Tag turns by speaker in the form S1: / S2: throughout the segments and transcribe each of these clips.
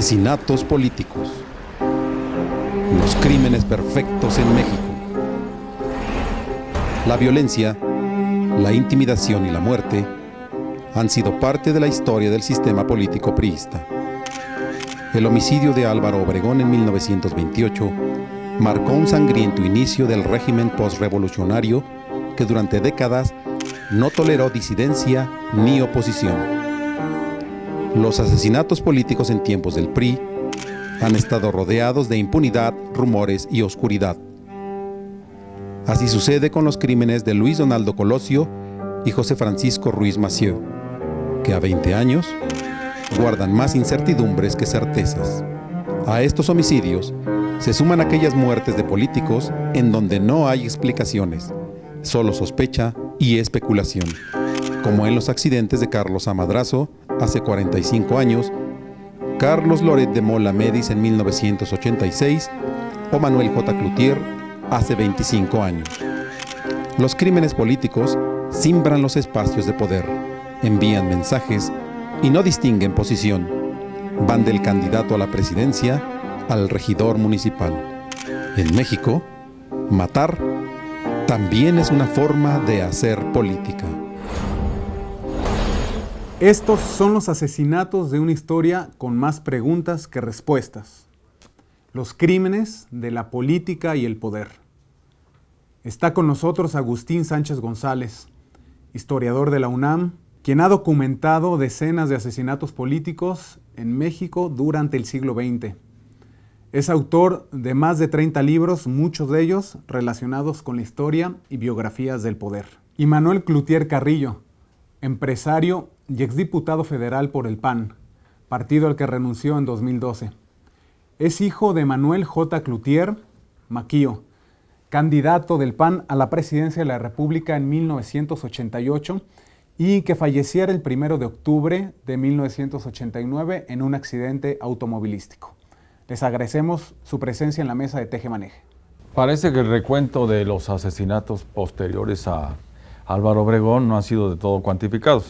S1: asesinatos políticos, los crímenes perfectos en México, la violencia, la intimidación y la muerte han sido parte de la historia del sistema político priista. El homicidio de Álvaro Obregón en 1928 marcó un sangriento inicio del régimen postrevolucionario que durante décadas no toleró disidencia ni oposición. Los asesinatos políticos en tiempos del PRI han estado rodeados de impunidad, rumores y oscuridad. Así sucede con los crímenes de Luis Donaldo Colosio y José Francisco Ruiz Macieu, que a 20 años guardan más incertidumbres que certezas. A estos homicidios se suman aquellas muertes de políticos en donde no hay explicaciones, solo sospecha y especulación, como en los accidentes de Carlos Amadrazo, hace 45 años, Carlos Loret de Mola Medis en 1986 o Manuel J. Cloutier hace 25 años. Los crímenes políticos simbran los espacios de poder, envían mensajes y no distinguen posición. Van del candidato a la presidencia al regidor municipal. En México, matar también es una forma de
S2: hacer política. Estos son los asesinatos de una historia con más preguntas que respuestas. Los crímenes de la política y el poder. Está con nosotros Agustín Sánchez González, historiador de la UNAM, quien ha documentado decenas de asesinatos políticos en México durante el siglo XX. Es autor de más de 30 libros, muchos de ellos relacionados con la historia y biografías del poder. Y Manuel Clutier Carrillo, empresario y exdiputado federal por el PAN, partido al que renunció en 2012. Es hijo de Manuel J. Cloutier Maquío, candidato del PAN a la presidencia de la República en 1988 y que falleciera el 1 de octubre de 1989 en un accidente automovilístico. Les agradecemos su presencia en la mesa de Teje Maneje.
S3: Parece que el recuento de los asesinatos posteriores a Álvaro Obregón no ha sido de todo cuantificado.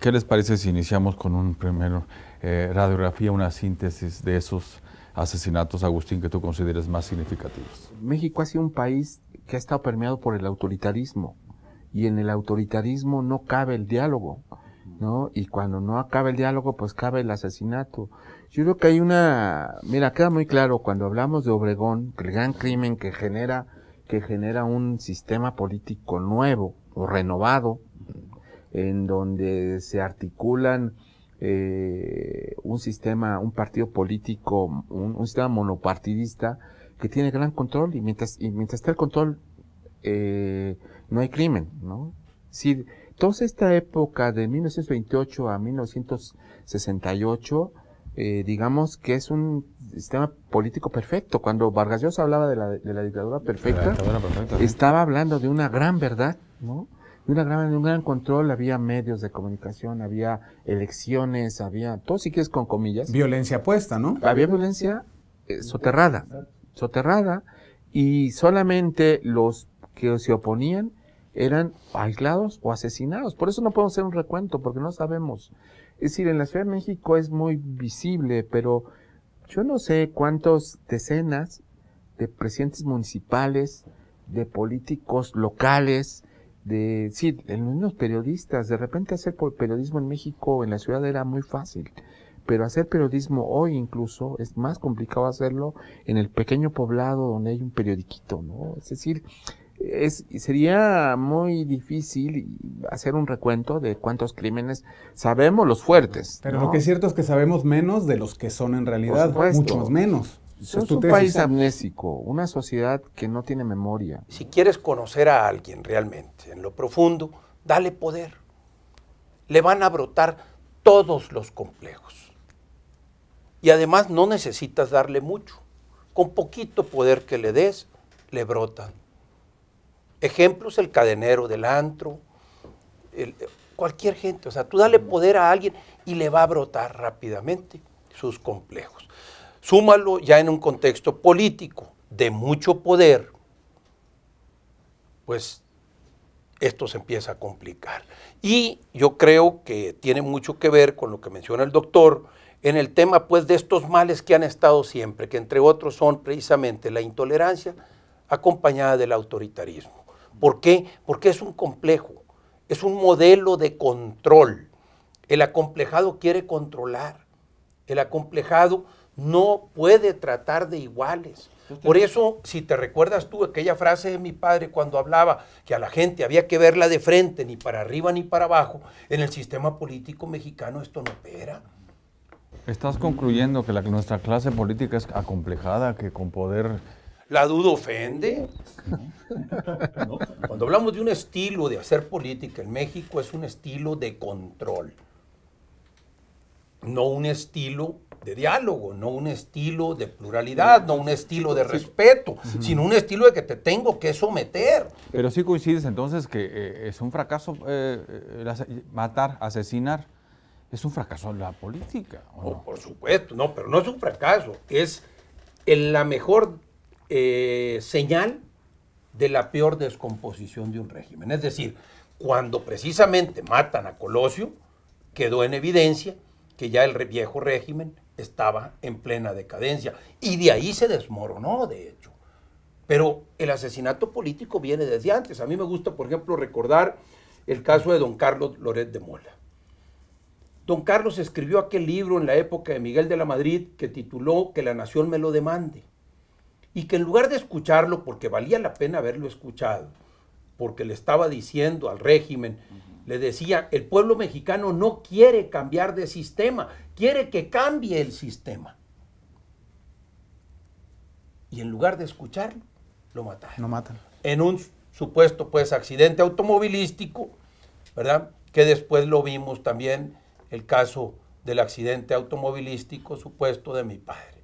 S3: ¿Qué les parece si iniciamos con un primero eh, radiografía, una síntesis de esos asesinatos, Agustín, que tú consideres más significativos?
S4: México ha sido un país que ha estado permeado por el autoritarismo y en el autoritarismo no cabe el diálogo, ¿no? Y cuando no acaba el diálogo, pues cabe el asesinato. Yo creo que hay una, mira, queda muy claro cuando hablamos de Obregón, el gran crimen que genera que genera un sistema político nuevo o renovado, en donde se articulan eh, un sistema, un partido político, un, sistema monopartidista que tiene gran control y mientras, y mientras está el control eh, no hay crimen, ¿no? Si toda esta época de 1928 a 1968, eh, digamos que es un sistema político perfecto. Cuando Vargas Llosa hablaba de la, de la dictadura perfecta, estaba hablando de una gran verdad, ¿no? de, una gran, un gran control, había medios de comunicación, había elecciones, había, todo si quieres con comillas. Violencia puesta, ¿no? Había violencia eh, soterrada, soterrada, y solamente los que se oponían eran aislados o asesinados. Por eso no podemos hacer un recuento, porque no sabemos. Es decir, en la Ciudad de México es muy visible, pero yo no sé cuántas decenas de presidentes municipales, de políticos locales, de, sí, en los periodistas, de repente hacer por periodismo en México, en la ciudad era muy fácil, pero hacer periodismo hoy incluso es más complicado hacerlo en el pequeño poblado donde hay un periodiquito, ¿no? Es decir, es, sería muy difícil hacer un recuento de cuántos crímenes sabemos los fuertes. Pero lo que es
S2: cierto es que sabemos menos de los que son en realidad, muchos menos. Es un país amnésico, una sociedad que no tiene memoria. Si
S5: quieres conocer a alguien realmente en lo profundo, dale poder. Le van a brotar todos los complejos. Y además no necesitas darle mucho. Con poquito poder que le des, le brotan. Ejemplos, el cadenero del antro, cualquier gente. O sea, tú dale poder a alguien y le va a brotar rápidamente sus complejos. Súmalo ya en un contexto político de mucho poder, pues esto se empieza a complicar. Y yo creo que tiene mucho que ver con lo que menciona el doctor en el tema pues de estos males que han estado siempre, que entre otros son precisamente la intolerancia acompañada del autoritarismo. ¿Por qué? Porque es un complejo, es un modelo de control. El acomplejado quiere controlar. El acomplejado no puede tratar de iguales. Por eso, si te recuerdas tú aquella frase de mi padre cuando hablaba que a la gente había que verla de frente, ni para arriba ni para abajo, en el sistema político mexicano esto no opera.
S3: ¿Estás concluyendo que nuestra clase política es acomplejada, que con poder...
S5: La duda ofende. Cuando hablamos de un estilo de hacer política en México es un estilo de control, no un estilo de diálogo, no un estilo de pluralidad, no un estilo de respeto, sino un estilo de que te tengo que someter.
S3: Pero sí coincides entonces que eh, es un fracaso eh, matar, asesinar, es un fracaso la política. Oh,
S5: por supuesto, no, pero no es un fracaso, es la mejor eh, señal de la peor descomposición de un régimen. Es decir, cuando precisamente matan a Colosio, quedó en evidencia que ya el viejo régimen estaba en plena decadencia. Y de ahí se desmoronó, de hecho. Pero el asesinato político viene desde antes. A mí me gusta, por ejemplo, recordar el caso de don Carlos Loret de Mola. Don Carlos escribió aquel libro en la época de Miguel de la Madrid que tituló Que la nación me lo demande. Y que en lugar de escucharlo, porque valía la pena haberlo escuchado, porque le estaba diciendo al régimen, le decía, el pueblo mexicano no quiere cambiar de sistema, quiere que cambie el sistema. Y en lugar de escucharlo, lo mataron. Lo matan. En un supuesto pues accidente automovilístico, ¿verdad? Que después lo vimos también el caso del accidente automovilístico supuesto de mi padre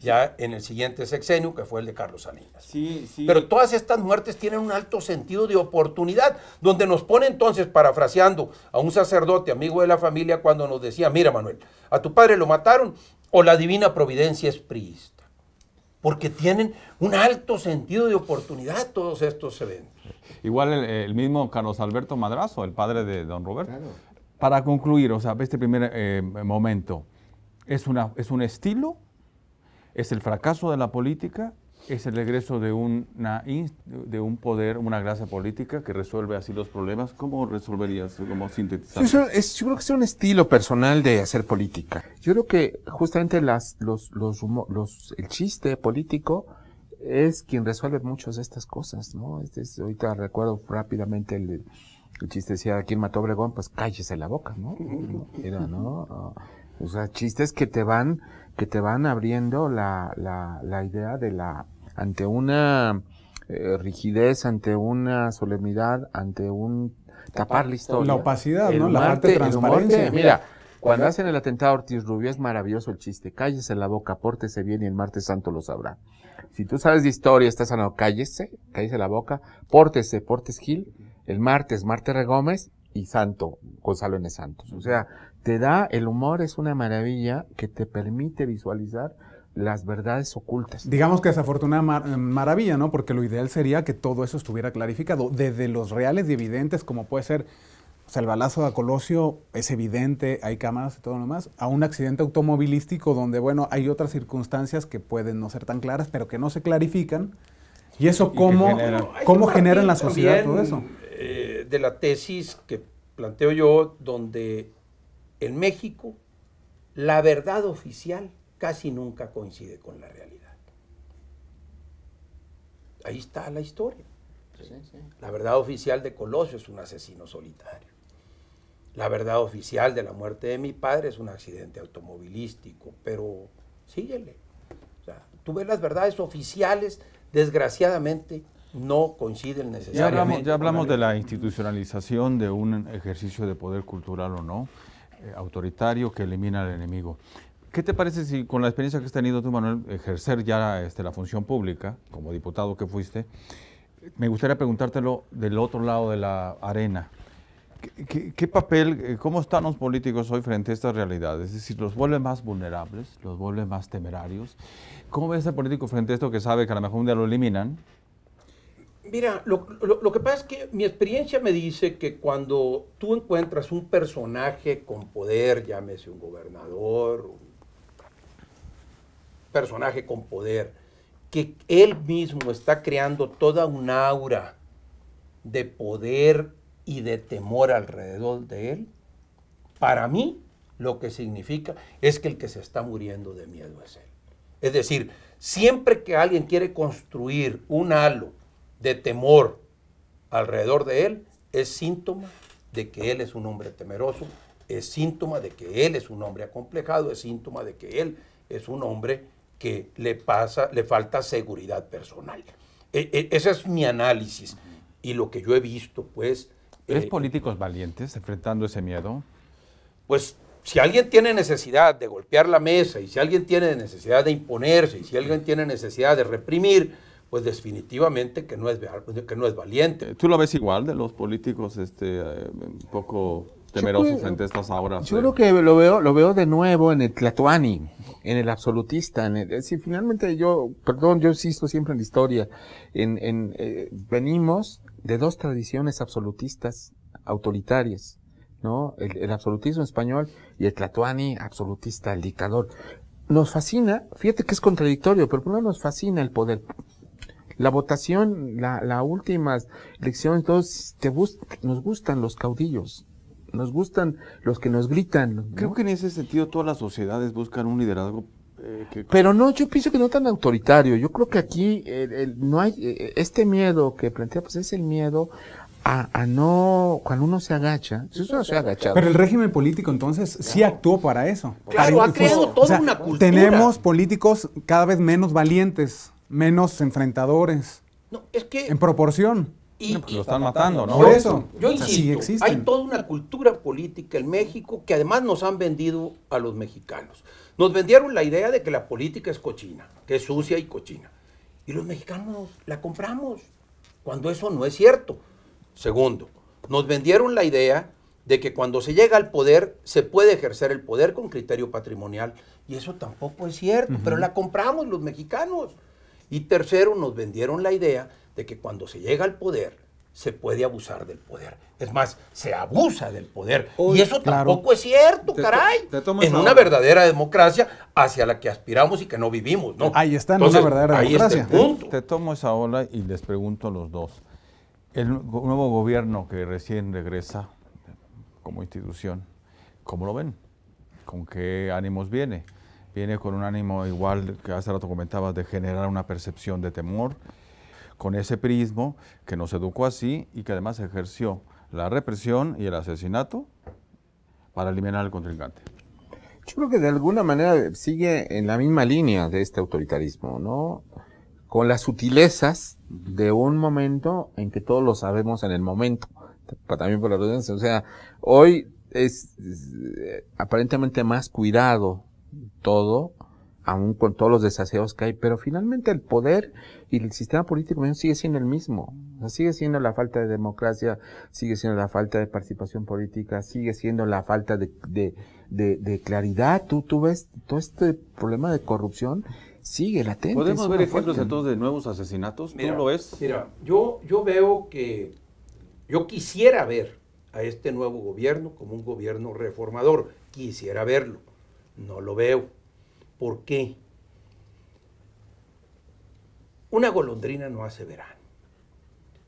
S5: ya en el siguiente sexenio, que fue el de Carlos Salinas. Sí, sí. Pero todas estas muertes tienen un alto sentido de oportunidad, donde nos pone entonces, parafraseando a un sacerdote, amigo de la familia, cuando nos decía, mira Manuel, a tu padre lo mataron o la divina providencia es priista. Porque tienen un alto sentido de oportunidad todos estos eventos.
S3: Igual el, mismo Carlos Alberto Madrazo, el padre de don Roberto. Para concluir, o sea, este primer eh, momento, ¿es, una, ¿es un estilo es el fracaso de la política, es el regreso de, una, de un poder, una gracia política que resuelve así los problemas. ¿Cómo resolverías, cómo sintetizar? Yo,
S4: creo que es un estilo personal de hacer política. Yo creo que justamente las, los, los, el chiste político es quien resuelve muchas de estas cosas, ¿no? Este ahorita recuerdo rápidamente el, el chiste decía, ¿quién mató a Obregón? Pues cállese la boca, ¿no? Ah, o sea, chistes que te van que te van abriendo la, la, la idea de la, ante una eh, rigidez, ante una solemnidad, ante un tapar, la historia. La opacidad, ¿no? la parte de transparencia. mira, cuando hacen el atentado Ortiz Rubio es maravilloso el chiste. Cállese la boca, pórtese bien y el martes santo lo sabrá. Si tú sabes de historia, estás sanado, cállese, cállese la boca, pórtese, portes Gil, el martes, martes Regómez y santo, Gonzalo N. Santos. O sea, te da, el humor es una
S2: maravilla que te permite visualizar las verdades ocultas. Digamos que es afortunada eh, maravilla, ¿no? Porque lo ideal sería que todo eso estuviera clarificado, desde los reales y evidentes, como puede ser, o sea, el balazo de Colosio es evidente, hay cámaras y todo lo demás, a un accidente automovilístico donde, bueno, hay otras circunstancias que pueden no ser tan claras, pero que no se clarifican. ¿Y eso cómo, genera, en la sociedad todo eso?
S5: Eh, de la tesis que planteo yo, donde en México, la verdad oficial casi nunca coincide con la realidad. Ahí está la historia. La verdad oficial de Colosio es un asesino solitario. La verdad oficial de la muerte de mi padre es un accidente automovilístico, pero síguele. tú ves las verdades oficiales, desgraciadamente, no coinciden necesariamente. ya hablamos
S3: de la institucionalización de un ejercicio de poder cultural o no. Eh, autoritario que elimina al enemigo. ¿Qué te parece si con la experiencia que has tenido tú, Manuel, ejercer ya este, la función pública, como diputado que fuiste, me gustaría preguntártelo del otro lado de la arena. ¿Qué, papel, eh, cómo están los políticos hoy frente a estas realidades? Es decir, ¿los vuelven más vulnerables? ¿Los vuelven más temerarios? ¿Cómo ves ese político frente a esto que sabe que a lo mejor un día lo eliminan,
S5: Mira, lo, que pasa es que mi experiencia me dice que cuando tú encuentras un personaje con poder, llámese un gobernador, un personaje con poder, que él mismo está creando toda un aura de poder y de temor alrededor de él, para mí lo que significa es que el que se está muriendo de miedo es él. Es decir, siempre que alguien quiere construir un halo de temor alrededor de él es síntoma de que él es un hombre temeroso, es síntoma de que él es un hombre acomplejado, es síntoma de que él es un hombre que le pasa, le falta seguridad personal. E, e, ese es mi análisis y lo que yo he visto, pues.
S3: ¿Tres eh, políticos valientes enfrentando ese miedo?
S5: Pues si alguien tiene necesidad de golpear la mesa y si alguien tiene necesidad de imponerse y si alguien tiene necesidad de reprimir, pues definitivamente que no es, que no es
S3: valiente. ¿Tú lo ves igual de los políticos este, eh, un poco temerosos ante estas obras?
S4: Yo creo que lo veo, lo veo de nuevo en el Tlatuani, en el absolutista. En eh, finalmente yo, perdón, yo insisto siempre en la historia, en, eh, venimos de dos tradiciones absolutistas autoritarias. ¿no? El, absolutismo español y el Tlatuani absolutista, el dictador. Nos fascina, fíjate que es contradictorio, pero primero nos fascina el poder la votación, la, la última elección, todos te nos gustan los caudillos, nos gustan los que nos gritan. Creo
S3: que en ese sentido todas las
S4: sociedades buscan un liderazgo eh, Pero no, yo pienso que no tan autoritario. Yo creo que aquí no hay e, e, este miedo que plantea, pues es el miedo a, no
S2: cuando uno se agacha. Si
S4: se Pero el
S2: régimen político entonces sí actuó para eso. Claro, ha creado toda una cultura. Tenemos políticos cada vez menos valientes menos enfrentadores. No, es que... En proporción. Y, pues lo están matando, ¿no? Por eso. Yo insisto, hay
S5: toda una cultura política en México que además nos han vendido a los mexicanos. Nos vendieron la idea de que la política es cochina, que es sucia y cochina. Y los mexicanos la compramos, cuando eso no es cierto. Segundo, nos vendieron la idea de que cuando se llega al poder se puede ejercer el poder con criterio patrimonial. Y eso tampoco es cierto, pero la compramos los mexicanos. Y tercero, nos vendieron la idea de que cuando se llega al poder, se puede abusar del poder. Es más, se abusa del poder. y eso tampoco es cierto, caray. en una verdadera democracia hacia la que aspiramos y que no vivimos, ¿no? Ahí está, en una verdadera democracia. Te,
S3: te tomo esa ola y les pregunto a los dos. El nuevo gobierno que recién regresa como institución, ¿cómo lo ven? ¿Con qué ánimos viene? Viene con un ánimo igual que hace rato comentabas de generar una percepción de temor, con ese prismo que nos educó así y que además ejerció la represión y el asesinato para eliminar al contrincante.
S2: Yo creo
S4: que de alguna manera sigue en la misma línea de este autoritarismo, ¿no? Con las sutilezas de un momento en que todos lo sabemos en el momento, también por la audiencia. O sea, hoy es eh, aparentemente más cuidado todo, aún con todos los desaseos que hay, pero finalmente el poder y el sistema político sigue siendo el mismo. sigue siendo la falta de democracia, sigue siendo la falta de participación política, sigue siendo la falta de, claridad. Tú, tú ves todo este problema de corrupción sigue latente. ¿Podemos ver ejemplos entonces
S3: de nuevos asesinatos? Mira, lo
S5: ves? Mira, yo, yo veo que yo quisiera ver a este nuevo gobierno como un gobierno reformador. Quisiera verlo. No lo veo. ¿Por qué? Una golondrina no hace verano.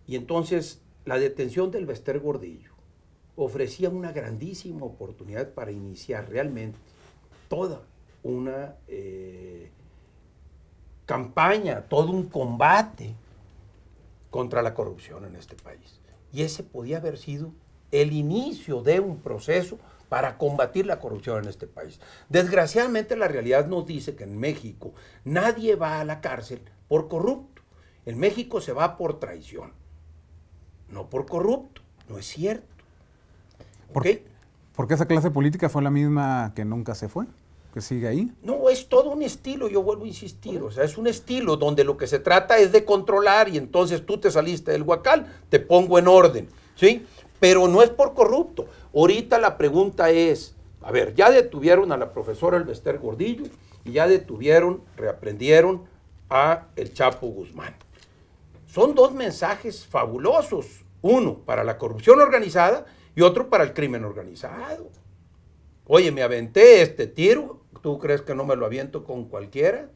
S5: Y entonces la detención del Bester Gordillo ofrecía una grandísima oportunidad para iniciar realmente toda una eh, campaña, todo un combate contra la corrupción en este país. Y ese podía haber sido el inicio de un proceso para combatir la corrupción en este país. Desgraciadamente la realidad nos dice que en México nadie va a la cárcel por corrupto. En México se va por traición, no por corrupto. No es cierto.
S2: ¿Por qué? Porque esa clase política fue la misma que nunca se fue, que sigue ahí.
S5: No, es todo un estilo, yo vuelvo a insistir, o sea, es un estilo donde lo que se trata es de controlar y entonces tú te saliste del huacal, te pongo en orden, ¿sí? pero no es por corrupto. Ahorita la pregunta es, a ver, ya detuvieron a la profesora Elvester Gordillo y ya detuvieron, reaprendieron a el Chapo Guzmán. Son dos mensajes fabulosos, uno para la corrupción organizada y otro para el crimen organizado. Oye, me aventé este tiro, ¿tú crees que no me lo aviento con cualquiera?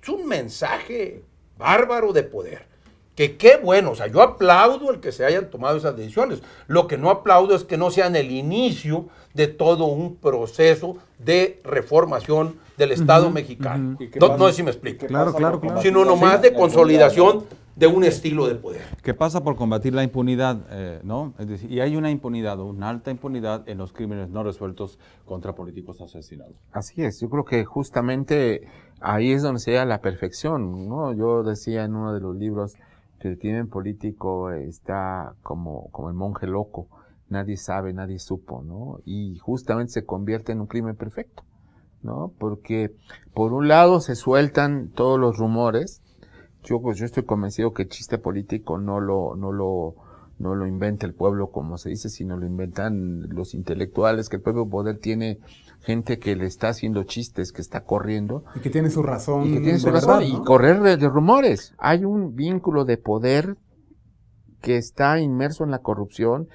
S5: Es un mensaje bárbaro de poder que qué bueno, o sea, yo aplaudo el que se hayan tomado esas decisiones. Lo que no aplaudo es que no sean el inicio de todo un proceso de reformación del Estado mexicano. no, sé si me explico. Claro, claro, claro. Sino nomás de consolidación
S3: de un estilo de poder. ¿Qué pasa por combatir la impunidad? Eh, ¿no? Es y hay una impunidad, una alta impunidad en los crímenes no resueltos contra políticos asesinados.
S4: Así es, yo creo que justamente ahí es donde se la perfección. ¿no? Yo decía en uno de los libros que el crimen político está como, como el monje loco, nadie sabe, nadie supo, ¿no? Y justamente se convierte en un crimen perfecto, ¿no? Porque por un lado se sueltan todos los rumores, yo pues yo estoy convencido que el chiste político no lo, no lo, no lo inventa el pueblo como se dice, sino lo inventan los intelectuales, que el pueblo poder tiene gente que le está haciendo chistes, que está corriendo.
S2: Y que tiene su razón. Y Y
S4: correr de, rumores. Hay un vínculo de poder que está inmerso en la corrupción.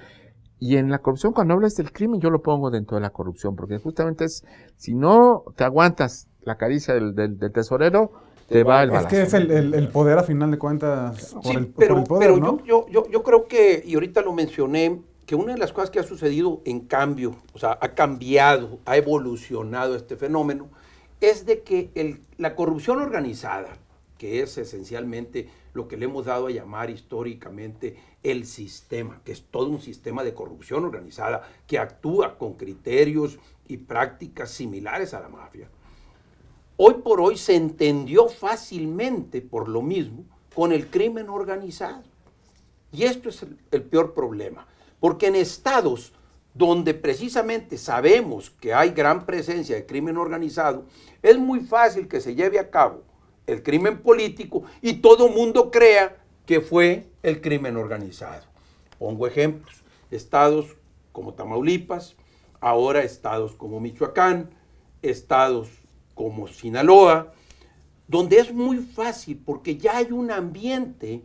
S4: Y en la corrupción, cuando hablas del crimen, yo lo pongo dentro de la corrupción, porque justamente es, si no te aguantas la caricia del, del, tesorero, te, va, el balazo. Es que es
S2: el, poder a final de cuentas. Por el, pero, poder, pero
S5: yo, yo, yo creo que, y ahorita lo mencioné, que una de las cosas que ha sucedido en cambio, o sea, ha cambiado, ha evolucionado este fenómeno, es de que la corrupción organizada, que es esencialmente lo que le hemos dado a llamar históricamente el sistema, que es todo un sistema de corrupción organizada que actúa con criterios y prácticas similares a la mafia. Hoy por hoy se entendió fácilmente por lo mismo con el crimen organizado. Y esto es el peor problema porque en estados donde precisamente sabemos que hay gran presencia de crimen organizado, es muy fácil que se lleve a cabo el crimen político y todo mundo crea que fue el crimen organizado. Pongo ejemplos, estados como Tamaulipas, ahora estados como Michoacán, estados como Sinaloa, donde es muy fácil porque ya hay un ambiente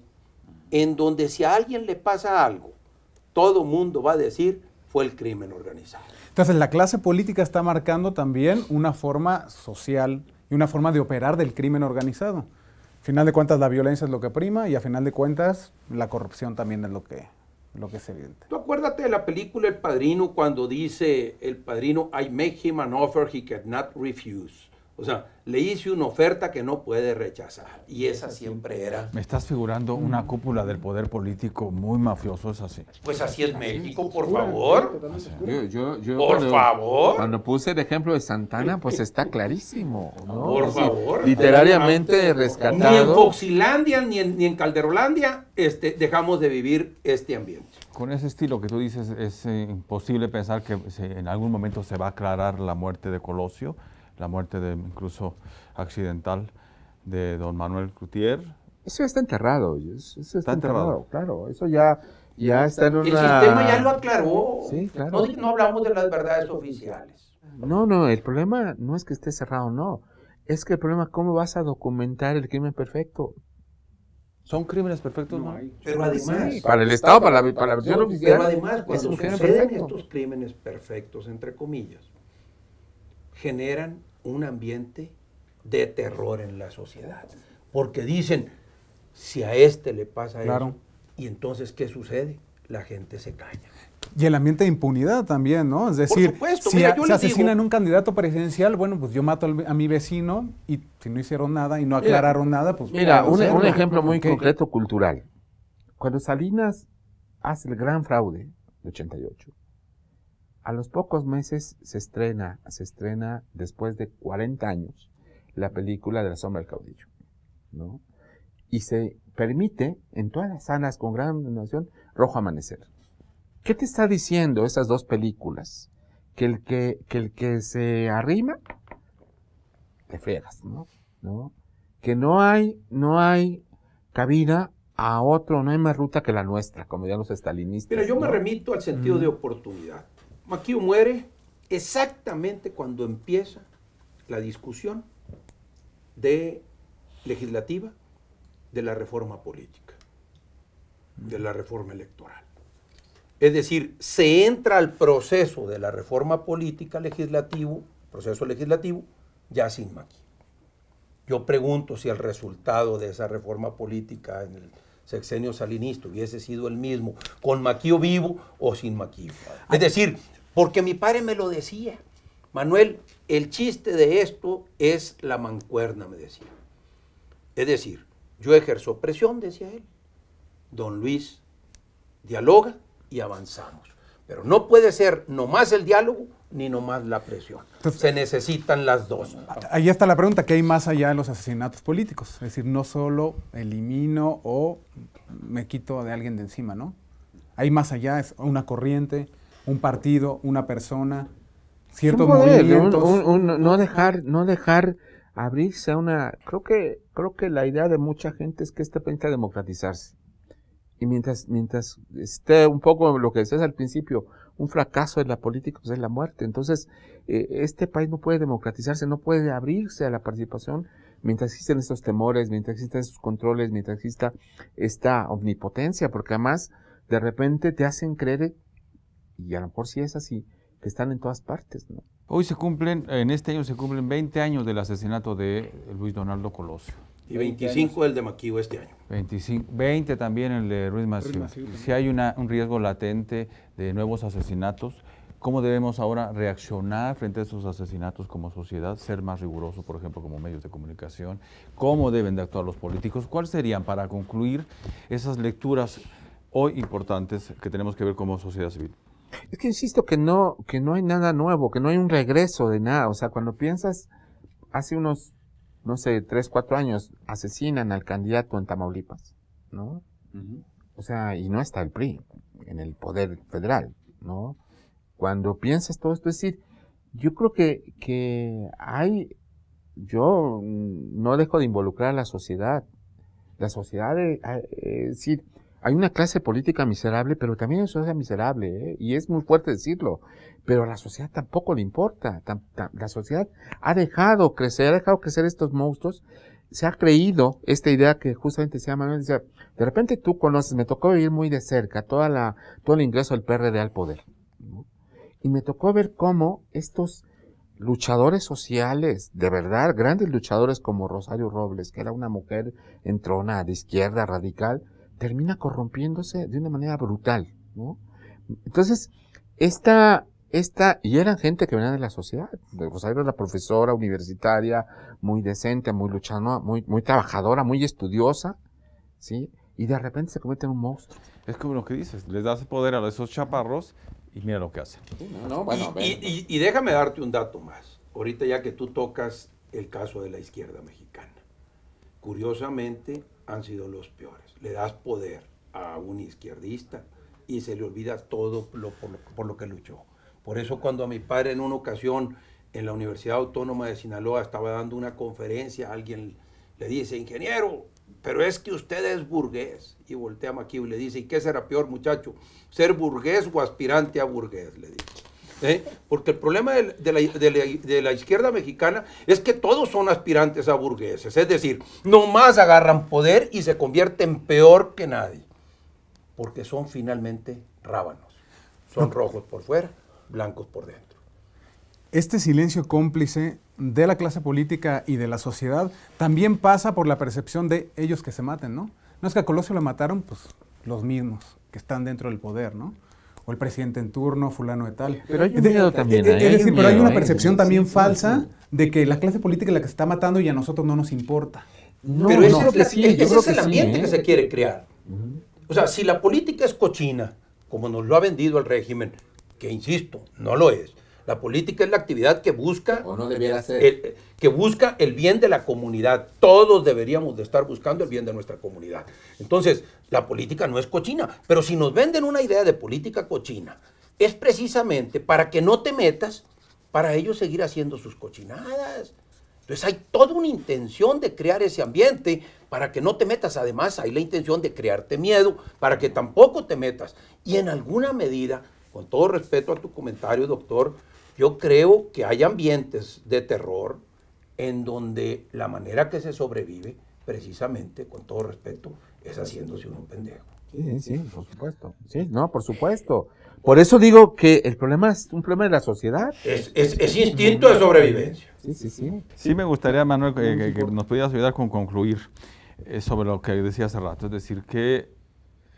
S5: en donde si a alguien le pasa algo, todo mundo va a decir fue el crimen organizado.
S2: Entonces la clase política está marcando también una forma social y una forma de operar del crimen organizado. Al final de cuentas la violencia es lo que prima y a final de cuentas la corrupción también es lo que, lo que es evidente.
S5: Tú acuérdate de la película El Padrino cuando dice el Padrino I make him an offer he cannot refuse. O sea, le hice una oferta que no puede rechazar. Y esa siempre era.
S3: Me estás figurando una mm. cúpula del poder político muy mafioso, es así.
S5: Pues así es México, por favor. por favor.
S4: Cuando puse el ejemplo de Santana, pues está clarísimo. ¿no? Por favor. Literariamente rescatado. Ni en
S5: Foxilandia, ni en, Calderolandia este, dejamos de vivir este ambiente.
S4: Con ese
S3: estilo que tú dices, es eh, imposible pensar que en algún momento se va a aclarar la muerte de Colosio la muerte de, incluso accidental de don Manuel Crutier.
S4: Eso ya está enterrado, eso está, enterrado. claro, eso ya, ya está en El sistema ya lo
S5: aclaró, sí, claro. no, no hablamos de las verdades oficiales.
S4: No, no, el problema no es que esté cerrado, no, es que el problema cómo vas a documentar el crimen perfecto. Son crímenes perfectos, no,
S3: Pero
S5: además. para el Estado, para, la, para versión oficial. Pero además, cuando suceden estos crímenes perfectos, entre comillas, generan un ambiente de terror en la sociedad. Porque dicen, si a este le pasa esto, y entonces, ¿qué sucede? La gente se
S2: calla. Y el ambiente de impunidad también, ¿no? Es decir, si a, asesinan un candidato presidencial, bueno, pues yo mato a mi vecino y si no hicieron nada y no aclararon nada, pues... Mira, un, ejemplo muy concreto
S4: cultural. Cuando Salinas hace el gran fraude de 88, a los pocos meses se estrena, se estrena después de 40 años, la película de la sombra del caudillo, ¿no? Y se permite en todas las salas con gran animación Rojo Amanecer. ¿Qué te está diciendo esas dos películas? Que el que, se arrima, te fregas, ¿no? Que no hay, no hay cabida a otro, no hay más ruta que la nuestra, como ya los estalinistas. Pero yo me remito
S5: al sentido de oportunidad. Maquillo muere exactamente cuando empieza la discusión de legislativa de la reforma política, de la reforma electoral. Es decir, se entra al proceso de la reforma política legislativo, proceso legislativo, ya sin Maquillo. Yo pregunto si el resultado de esa reforma política en el sexenio salinista hubiese sido el mismo, con Maquillo vivo o sin Maquillo. Es decir, porque mi padre me lo decía. Manuel, el chiste de esto es la mancuerna, me decía. Es decir, yo ejerzo presión, decía él. Don Luis dialoga y avanzamos. Pero no puede ser nomás el diálogo ni nomás la presión. Se necesitan las dos. Ahí
S2: está la pregunta, ¿qué hay más allá de los asesinatos políticos? Es decir, no solo elimino o me quito de alguien de encima, ¿no? Hay más allá, es una corriente un partido, una persona, ciertos movimientos. no dejar, no dejar abrirse a una. Creo que, creo que la idea de mucha
S4: gente es que este pinta democratizarse. Y mientras, mientras esté un poco lo que decías al principio, un fracaso en la política, pues, es la muerte. Entonces, eh, este país no puede democratizarse, no puede abrirse a la participación mientras existen estos temores, mientras existen estos controles, mientras exista esta omnipotencia, porque además de repente te hacen creer y a lo mejor es así, que están en todas partes, ¿no?
S3: Hoy se cumplen, en este año se cumplen 20 años del asesinato de Luis Donaldo Colosio. Y
S5: 25 el de Maquivo este año.
S3: 25, 20 también el de Ruiz Maciú. Si hay un riesgo latente de nuevos asesinatos, ¿cómo debemos ahora reaccionar frente a esos asesinatos como sociedad? Ser más riguroso, por ejemplo, como medios de comunicación. ¿Cómo deben de actuar los políticos? ¿Cuáles serían, para concluir, esas lecturas hoy importantes que tenemos que ver como sociedad civil?
S4: Es que insisto que no, que no hay nada nuevo, que no hay un regreso de nada. O sea, cuando piensas, hace unos, no sé, tres, cuatro años, asesinan al candidato en Tamaulipas, ¿no? O sea, y no está el PRI en el poder federal, ¿no? Cuando piensas todo esto, es decir, yo creo que, que hay, yo no dejo de involucrar a la sociedad. La sociedad, eh, eh, es decir, hay una clase política miserable, pero también hay una sociedad miserable, ¿eh? y es muy fuerte decirlo, pero a la sociedad tampoco le importa. la sociedad ha dejado crecer, ha dejado crecer estos monstruos, se ha creído esta idea que justamente se llama, de repente tú conoces, me tocó vivir muy de cerca todo el ingreso del PRD al poder. Y me tocó ver cómo estos luchadores sociales, de verdad, grandes luchadores como Rosario Robles, que era una mujer entronada, de izquierda, radical, termina corrompiéndose de una manera brutal, Entonces, esta, esta, y eran gente que venía de la sociedad. de era la profesora universitaria, muy decente, muy luchando, muy, trabajadora, muy estudiosa, ¿sí? Y de repente se convierte en un monstruo. Es como lo que dices,
S3: les das poder a esos chaparros y mira lo que hacen. y déjame darte un dato más.
S5: Ahorita ya que tú tocas el caso de la izquierda mexicana. Curiosamente, han sido los peores. Le das poder a un izquierdista y se le olvida todo lo, por, lo, que luchó. Por eso cuando a mi padre en una ocasión en la Universidad Autónoma de Sinaloa estaba dando una conferencia, alguien le dice, ingeniero, pero es que usted es burgués. Y voltea a y le dice, ¿y qué será peor, muchacho? ¿Ser burgués o aspirante a burgués? Le dice. ¿eh? porque el problema de, la, izquierda mexicana es que todos son aspirantes a burgueses, es decir, nomás agarran poder y se convierten peor que nadie, porque son finalmente rábanos, son rojos por fuera, blancos por dentro.
S2: Este silencio cómplice de la clase política y de la sociedad también pasa por la percepción de ellos que se maten, ¿no? No es que a Colosio lo mataron, pues los mismos que están dentro del poder, ¿no? o el presidente en turno, fulano de tal. Pero hay una percepción también falsa de que la clase política es la que está matando y a nosotros no nos importa. pero ese, es, el ambiente que se quiere
S5: crear. O sea, si la política es cochina, como nos lo ha vendido el régimen, que insisto, no lo es, la política es la actividad que busca, que busca el bien de la comunidad. Todos deberíamos de estar buscando el bien de nuestra comunidad. Entonces, la política no es cochina, pero si nos venden una idea de política cochina, es precisamente para que no te metas, para ellos seguir haciendo sus cochinadas. Entonces hay toda una intención de crear ese ambiente para que no te metas. Además hay la intención de crearte miedo para que tampoco te metas. Y en alguna medida, con todo respeto a tu comentario, doctor, yo creo que hay ambientes de terror en donde la manera que se sobrevive, precisamente, con todo respeto, es haciéndose uno pendejo.
S4: Sí, sí, por supuesto. Sí, no, por supuesto. Por eso digo que el problema es un problema de la sociedad. Es, instinto de sobrevivencia. Sí, sí, sí. Sí, me gustaría, Manuel, que, que
S3: nos pudieras ayudar con concluir eh, sobre lo que decía hace rato. Es decir, que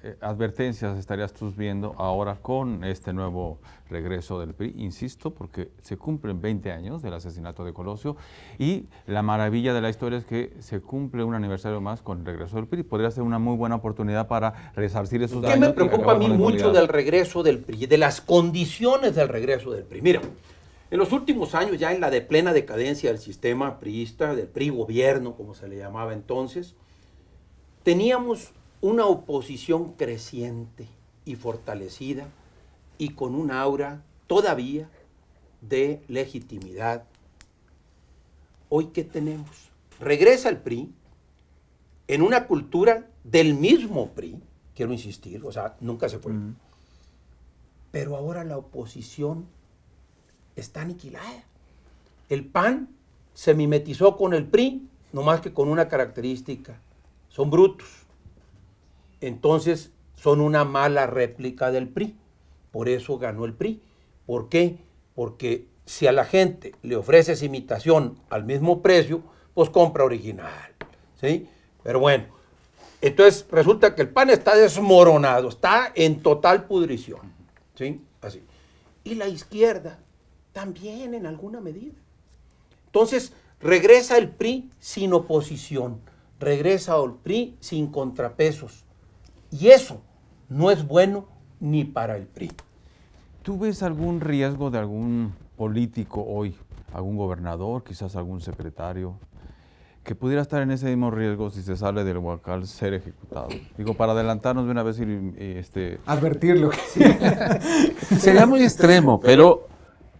S3: eh, advertencias estarías tú viendo ahora con este nuevo regreso del PRI? Insisto, porque se cumplen 20 años del asesinato de Colosio y la maravilla de la historia es que se cumple un aniversario más con el regreso del PRI. Podría ser una muy buena oportunidad para resarcir esos datos. ¿Qué me preocupa a mí mucho del regreso
S5: del PRI, de las condiciones del regreso del PRI? Mira, en los últimos años, ya en la de plena decadencia del sistema priista, del PRI gobierno, como se le llamaba entonces, teníamos una oposición creciente y fortalecida y con un aura todavía de legitimidad. Hoy, ¿qué tenemos? Regresa el PRI en una cultura del mismo PRI, quiero insistir, o sea, nunca se fue. Pero ahora la oposición está aniquilada. El PAN se mimetizó con el PRI, no más que con una característica, son brutos entonces son una mala réplica del PRI. Por eso ganó el PRI. ¿Por qué? Porque si a la gente le ofreces imitación al mismo precio, pues compra original. ¿sí? Pero bueno, entonces resulta que el pan está desmoronado, está en total pudrición. ¿sí? Así. Y la izquierda también en alguna medida. Entonces, regresa el PRI sin oposición, regresa el PRI sin contrapesos,
S3: y eso no es bueno ni para el PRI. ¿Tú ves algún riesgo de algún político hoy, algún gobernador, quizás algún secretario, que pudiera estar en ese mismo riesgo si se sale del huacal ser ejecutado. Digo, para adelantarnos de una vez y, este... Advertirlo. Sí.
S4: Sería muy extremo, pero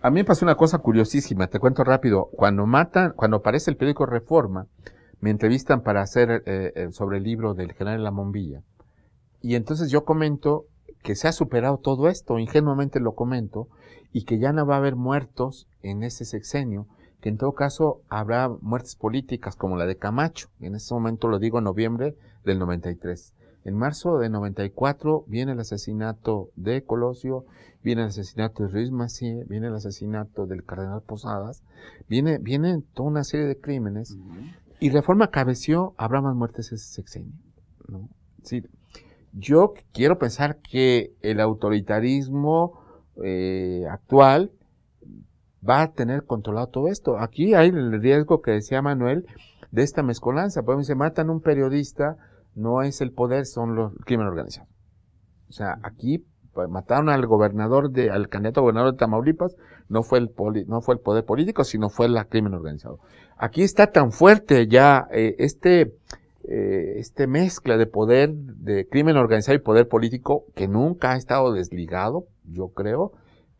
S4: a mí me pasó una cosa curiosísima, te cuento rápido. Cuando matan, cuando aparece el periódico Reforma, me entrevistan para hacer eh, eh, sobre el libro del general La y entonces yo comento que se ha superado todo esto, ingenuamente lo comento, y que ya no va a haber muertos en ese sexenio, que en todo caso habrá muertes políticas como la de Camacho, en ese momento lo digo en noviembre del 93. En marzo de 94 viene el asesinato de Colosio, viene el asesinato de Ruiz Massieu, viene el asesinato del cardenal Posadas, viene, viene toda una serie de crímenes, y Reforma cabeció, habrá más muertes en ese sexenio, ¿no? Sí, yo quiero pensar que el autoritarismo eh, actual va a tener controlado todo esto. Aquí hay el riesgo que decía Manuel de esta mezcolanza. Podemos se matan a un periodista, no es el poder, son los crimen organizados. O sea, aquí pues, mataron al gobernador de, al candidato gobernador de Tamaulipas, no fue el no fue el poder político, sino fue el crimen organizado. Aquí está tan fuerte ya eh, este eh, este mezcla de poder, de crimen organizado y poder político que nunca ha estado desligado, yo creo,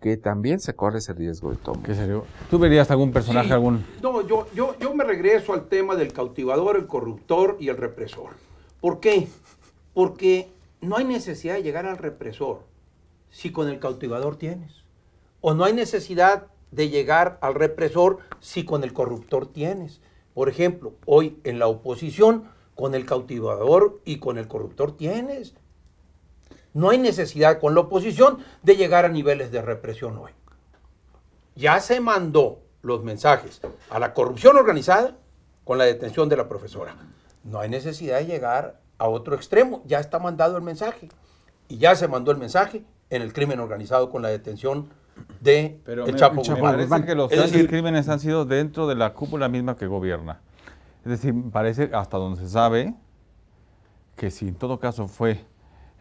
S4: que también se corre ese riesgo de toma. serio? ¿Tú verías algún personaje, algún...?
S5: No, yo, yo, yo me regreso al tema del cautivador, el corruptor y el represor. ¿Por qué? Porque no hay necesidad de llegar al represor si con el cautivador tienes. O no hay necesidad de llegar al represor si con el corruptor tienes. Por ejemplo, hoy en la oposición con el cautivador y con el corruptor tienes. No hay necesidad con la oposición de llegar a niveles de represión hoy. Ya se mandó los mensajes a la corrupción organizada con la detención de la profesora. No hay necesidad de llegar a otro extremo. Ya está mandado el mensaje. Y ya se mandó el mensaje en el crimen organizado con la detención de Chapo, que los
S3: crímenes han sido dentro de la cúpula misma que gobierna. Es decir, parece hasta donde se sabe que si en todo caso fue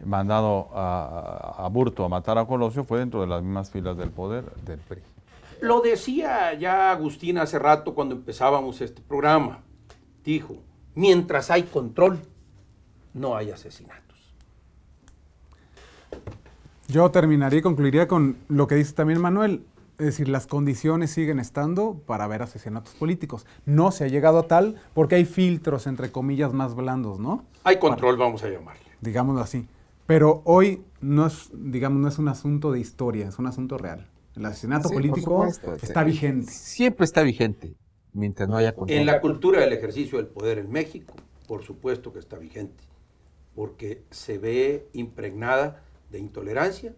S3: mandado a, Burto a matar a Colosio fue dentro de las mismas filas del poder del PRI.
S5: Lo decía ya Agustín hace rato cuando empezábamos este programa. Dijo, mientras hay control, no hay asesinatos.
S2: Yo terminaría y concluiría con lo que dice también Manuel. Es decir, las condiciones siguen estando para ver asesinatos políticos. No se ha llegado a tal porque hay filtros, entre comillas, más blandos, ¿no?
S5: Hay control, vamos a llamarle.
S2: Digámoslo así. Pero hoy no es, digamos, no es un asunto de historia, es un asunto real. El asesinato político está vigente.
S4: Siempre está vigente, mientras no haya control. En la
S5: cultura del ejercicio del poder en México, por supuesto que está vigente, porque se ve impregnada de intolerancia,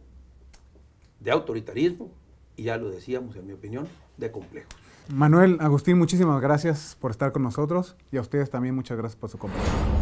S5: de autoritarismo, y ya lo decíamos, en mi opinión, de complejo.
S2: Manuel, Agustín, muchísimas gracias por estar con nosotros y a ustedes también muchas gracias por su compañía.